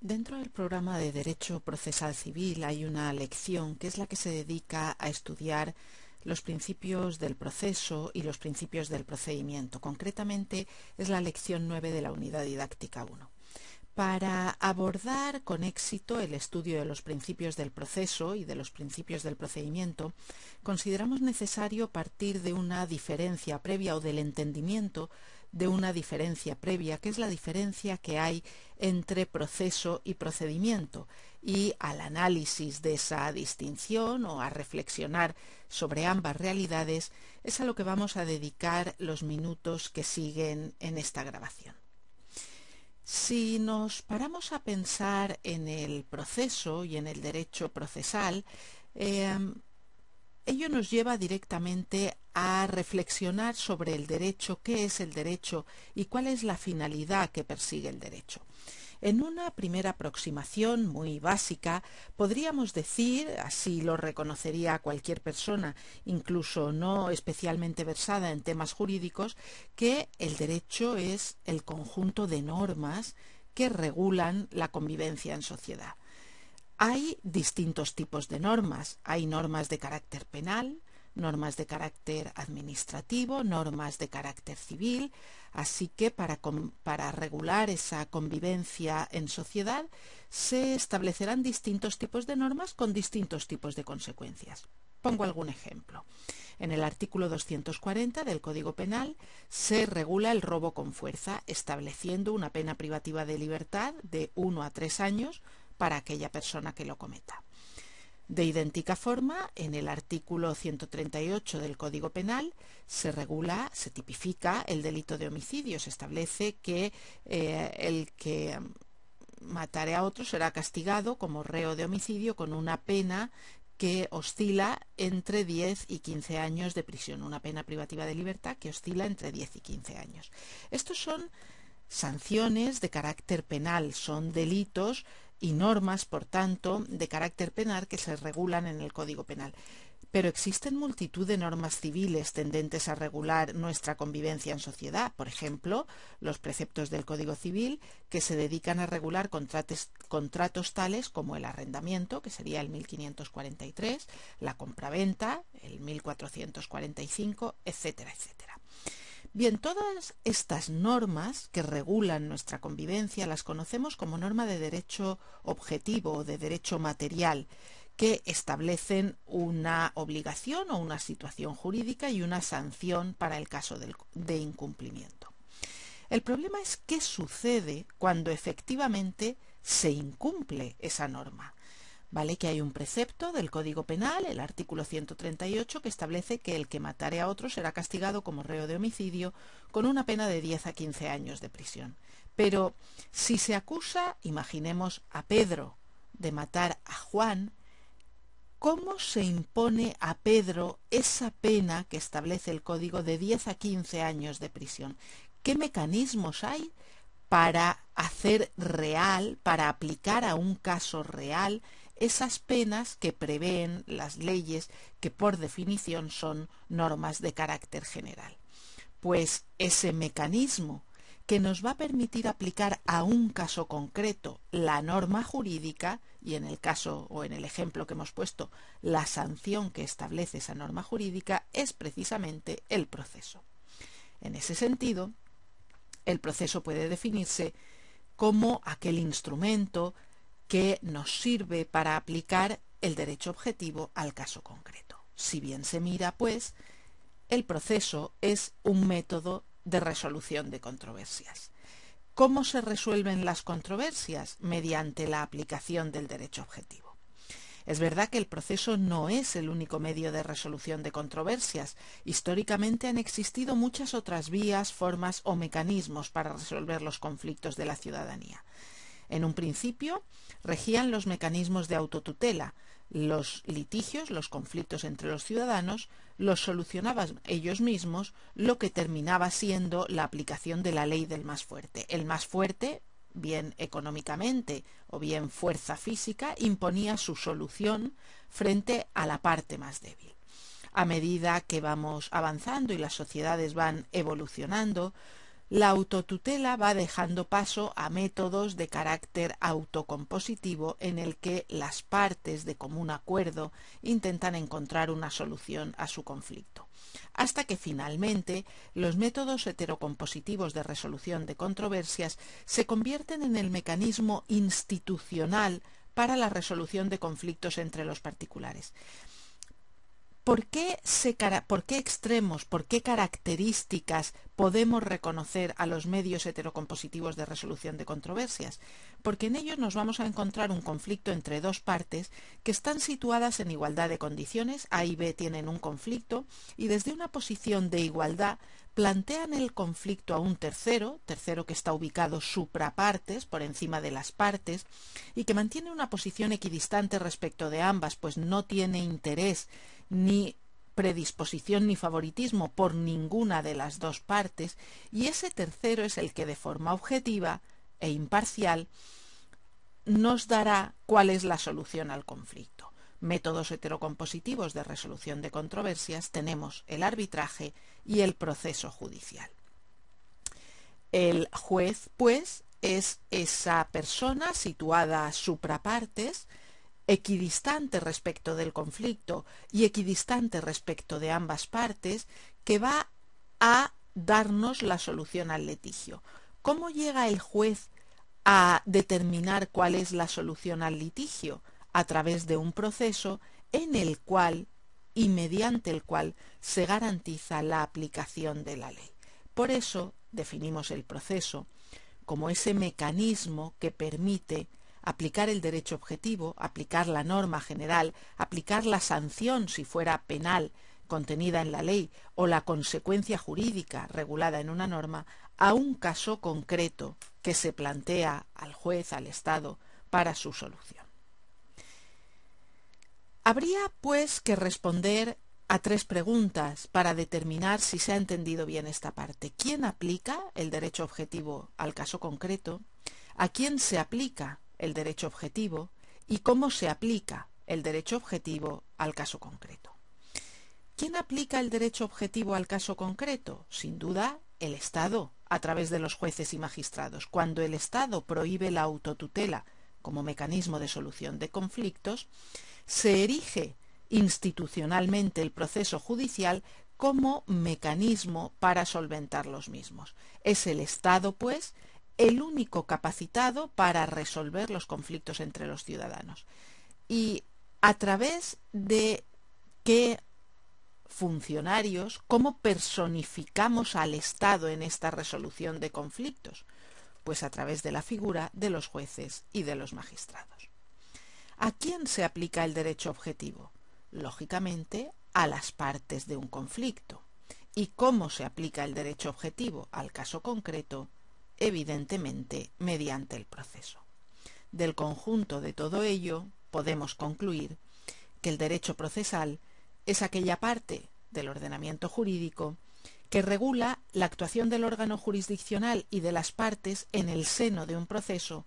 Dentro del programa de Derecho Procesal Civil hay una lección que es la que se dedica a estudiar los principios del proceso y los principios del procedimiento. Concretamente es la lección 9 de la unidad didáctica 1 para abordar con éxito el estudio de los principios del proceso y de los principios del procedimiento, consideramos necesario partir de una diferencia previa o del entendimiento de una diferencia previa, que es la diferencia que hay entre proceso y procedimiento, y al análisis de esa distinción o a reflexionar sobre ambas realidades es a lo que vamos a dedicar los minutos que siguen en esta grabación. Si nos paramos a pensar en el proceso y en el derecho procesal, em, ello nos lleva directamente a reflexionar sobre el derecho, qué es el derecho y cuál es la finalidad que persigue el derecho. En una primera aproximación muy básica, podríamos decir, así lo reconocería cualquier persona, incluso no especialmente versada en temas jurídicos, que el derecho es el conjunto de normas que regulan la convivencia en sociedad. Hay distintos tipos de normas. Hay normas de carácter penal, normas de carácter administrativo, normas de carácter civil, así que para, para regular esa convivencia en sociedad se establecerán distintos tipos de normas con distintos tipos de consecuencias. Pongo algún ejemplo. En el artículo 240 del Código Penal se regula el robo con fuerza, estableciendo una pena privativa de libertad de 1 a 3 años para aquella persona que lo cometa. De idéntica forma, en el artículo 138 del Código Penal se regula, se tipifica el delito de homicidio, se establece que eh, el que matare a otro será castigado como reo de homicidio con una pena que oscila entre 10 y 15 años de prisión, una pena privativa de libertad que oscila entre 10 y 15 años. Estos son sanciones de carácter penal, son delitos y normas, por tanto, de carácter penal que se regulan en el Código Penal. Pero existen multitud de normas civiles tendentes a regular nuestra convivencia en sociedad, por ejemplo, los preceptos del Código Civil que se dedican a regular contratos tales como el arrendamiento, que sería el 1543, la compraventa, el 1445, etcétera, etcétera. Bien, todas estas normas que regulan nuestra convivencia las conocemos como norma de derecho objetivo o de derecho material, que establecen una obligación o una situación jurídica y una sanción para el caso de incumplimiento. El problema es qué sucede cuando efectivamente se incumple esa norma. ¿vale? Que hay un precepto del Código Penal, el artículo 138, que establece que el que matare a otro será castigado como reo de homicidio con una pena de 10 a 15 años de prisión. Pero si se acusa, imaginemos a Pedro de matar a Juan, ¿cómo se impone a Pedro esa pena que establece el Código de 10 a 15 años de prisión? ¿Qué mecanismos hay para hacer real, para aplicar a un caso real esas penas que prevén las leyes que por definición son normas de carácter general. Pues ese mecanismo que nos va a permitir aplicar a un caso concreto la norma jurídica y en el caso o en el ejemplo que hemos puesto la sanción que establece esa norma jurídica es precisamente el proceso. En ese sentido, el proceso puede definirse como aquel instrumento que nos sirve para aplicar el derecho objetivo al caso concreto. Si bien se mira, pues, el proceso es un método de resolución de controversias. ¿Cómo se resuelven las controversias? Mediante la aplicación del derecho objetivo. Es verdad que el proceso no es el único medio de resolución de controversias. Históricamente han existido muchas otras vías, formas o mecanismos para resolver los conflictos de la ciudadanía. En un principio, regían los mecanismos de autotutela, los litigios, los conflictos entre los ciudadanos, los solucionaban ellos mismos, lo que terminaba siendo la aplicación de la ley del más fuerte. El más fuerte, bien económicamente o bien fuerza física, imponía su solución frente a la parte más débil. A medida que vamos avanzando y las sociedades van evolucionando, la autotutela va dejando paso a métodos de carácter autocompositivo en el que las partes de común acuerdo intentan encontrar una solución a su conflicto, hasta que finalmente los métodos heterocompositivos de resolución de controversias se convierten en el mecanismo institucional para la resolución de conflictos entre los particulares. ¿Por qué, extremos, por qué características podemos reconocer a los medios heterocompositivos de resolución de controversias? Porque en ellos nos vamos a encontrar un conflicto entre dos partes que están situadas en igualdad de condiciones, A y B tienen un conflicto, y desde una posición de igualdad plantean el conflicto a un tercero, tercero que está ubicado suprapartes, por encima de las partes, y que mantiene una posición equidistante respecto de ambas, pues no tiene interés ni predisposición ni favoritismo por ninguna de las dos partes, y ese tercero es el que de forma objetiva e imparcial nos dará cuál es la solución al conflicto. Métodos heterocompositivos de resolución de controversias tenemos el arbitraje y el proceso judicial. El juez, pues, es esa persona situada suprapartes, equidistante respecto del conflicto y equidistante respecto de ambas partes, que va a darnos la solución al litigio. ¿Cómo llega el juez a determinar cuál es la solución al litigio? A través de un proceso en el cual y mediante el cual se garantiza la aplicación de la ley. Por eso definimos el proceso como ese mecanismo que permite aplicar el derecho objetivo, aplicar la norma general, aplicar la sanción si fuera penal contenida en la ley o la consecuencia jurídica regulada en una norma a un caso concreto que se plantea al juez, al Estado, para su solución. Habría, pues, que responder a tres preguntas para determinar si se ha entendido bien esta parte. ¿Quién aplica el derecho objetivo al caso concreto? ¿A quién se aplica el derecho objetivo y cómo se aplica el derecho objetivo al caso concreto. ¿Quién aplica el derecho objetivo al caso concreto? Sin duda, el Estado, a través de los jueces y magistrados. Cuando el Estado prohíbe la autotutela como mecanismo de solución de conflictos, se erige institucionalmente el proceso judicial como mecanismo para solventar los mismos. Es el Estado, pues, el único capacitado para resolver los conflictos entre los ciudadanos. Y a través de qué funcionarios, cómo personificamos al Estado en esta resolución de conflictos, pues a través de la figura de los jueces y de los magistrados. ¿A quién se aplica el derecho objetivo? Lógicamente, a las partes de un conflicto. ¿Y cómo se aplica el derecho objetivo al caso concreto? evidentemente, mediante el proceso. Del conjunto de todo ello, podemos concluir que el derecho procesal es aquella parte del ordenamiento jurídico que regula la actuación del órgano jurisdiccional y de las partes en el seno de un proceso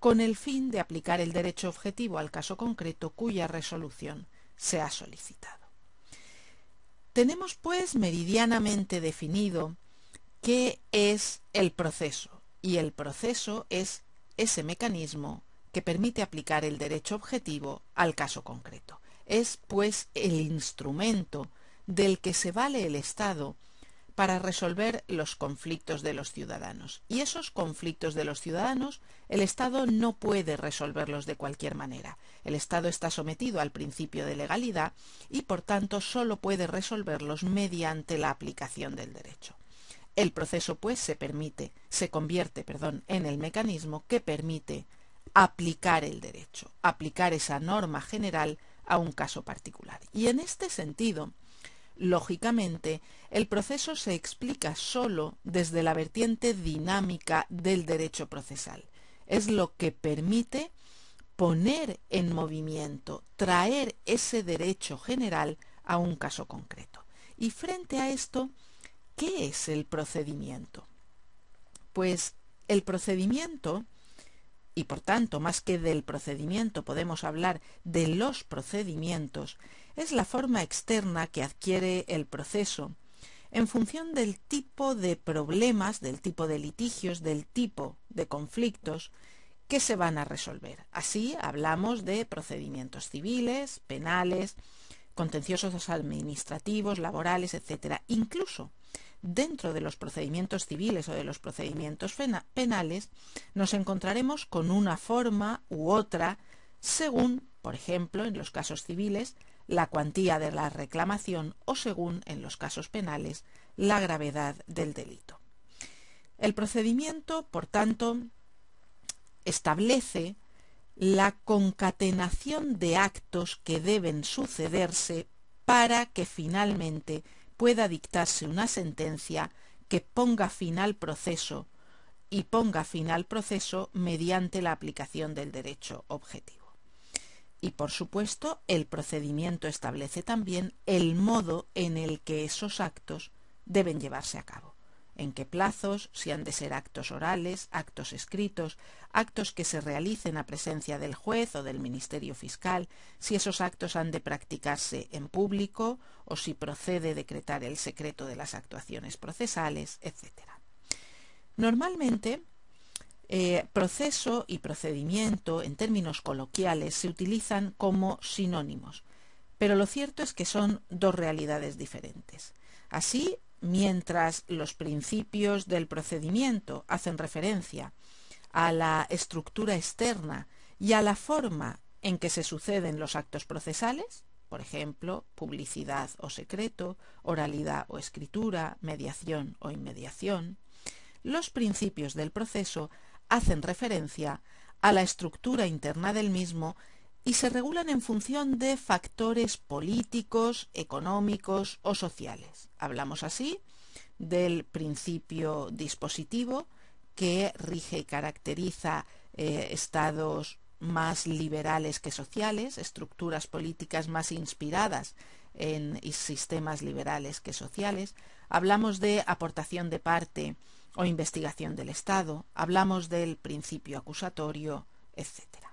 con el fin de aplicar el derecho objetivo al caso concreto cuya resolución se ha solicitado. Tenemos, pues, meridianamente definido ¿Qué es el proceso? Y el proceso es ese mecanismo que permite aplicar el derecho objetivo al caso concreto. Es, pues, el instrumento del que se vale el Estado para resolver los conflictos de los ciudadanos. Y esos conflictos de los ciudadanos, el Estado no puede resolverlos de cualquier manera. El Estado está sometido al principio de legalidad y, por tanto, solo puede resolverlos mediante la aplicación del derecho. El proceso, pues, se permite, se convierte, perdón, en el mecanismo que permite aplicar el derecho, aplicar esa norma general a un caso particular. Y en este sentido, lógicamente, el proceso se explica solo desde la vertiente dinámica del derecho procesal. Es lo que permite poner en movimiento, traer ese derecho general a un caso concreto. Y frente a esto, ¿Qué es el procedimiento? Pues el procedimiento, y por tanto más que del procedimiento podemos hablar de los procedimientos, es la forma externa que adquiere el proceso en función del tipo de problemas, del tipo de litigios, del tipo de conflictos que se van a resolver. Así hablamos de procedimientos civiles, penales, contenciosos administrativos, laborales, etcétera, incluso dentro de los procedimientos civiles o de los procedimientos penales, nos encontraremos con una forma u otra según, por ejemplo, en los casos civiles, la cuantía de la reclamación o según, en los casos penales, la gravedad del delito. El procedimiento, por tanto, establece la concatenación de actos que deben sucederse para que finalmente pueda dictarse una sentencia que ponga fin al proceso y ponga fin al proceso mediante la aplicación del derecho objetivo. Y por supuesto, el procedimiento establece también el modo en el que esos actos deben llevarse a cabo en qué plazos, si han de ser actos orales, actos escritos, actos que se realicen a presencia del juez o del Ministerio Fiscal, si esos actos han de practicarse en público o si procede decretar el secreto de las actuaciones procesales, etc. Normalmente, eh, proceso y procedimiento, en términos coloquiales, se utilizan como sinónimos, pero lo cierto es que son dos realidades diferentes. Así, mientras los principios del procedimiento hacen referencia a la estructura externa y a la forma en que se suceden los actos procesales, por ejemplo, publicidad o secreto, oralidad o escritura, mediación o inmediación, los principios del proceso hacen referencia a la estructura interna del mismo y se regulan en función de factores políticos, económicos o sociales. Hablamos así del principio dispositivo que rige y caracteriza eh, estados más liberales que sociales, estructuras políticas más inspiradas en sistemas liberales que sociales. Hablamos de aportación de parte o investigación del Estado, hablamos del principio acusatorio, etc.